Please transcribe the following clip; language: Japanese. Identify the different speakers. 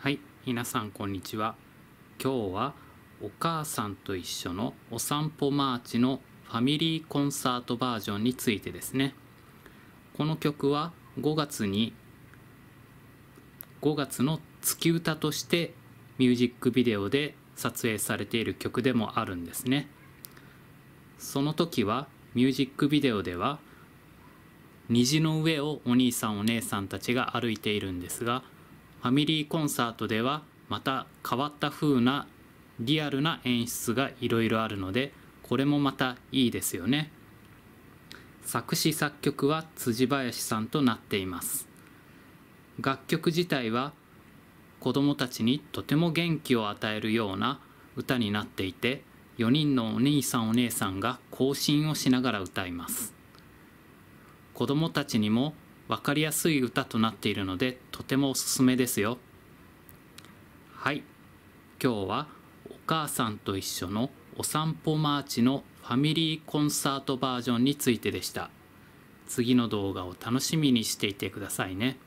Speaker 1: はい皆さんこんにちは今日はお母さんと一緒のお散歩マーチのファミリーコンサートバージョンについてですねこの曲は5月に5月の月歌としてミュージックビデオで撮影されている曲でもあるんですねその時はミュージックビデオでは虹の上をお兄さんお姉さんたちが歩いているんですがファミリーコンサートではまた変わった風なリアルな演出がいろいろあるのでこれもまたいいですよね作詞作曲は辻林さんとなっています楽曲自体は子どもたちにとても元気を与えるような歌になっていて4人のお兄さんお姉さんが行進をしながら歌います子供たちにも分かりやすい歌となっているのでとてもおすすめですよはい今日は「お母さんと一緒のお散歩マーチ」のファミリーコンサートバージョンについてでした次の動画を楽しみにしていてくださいね。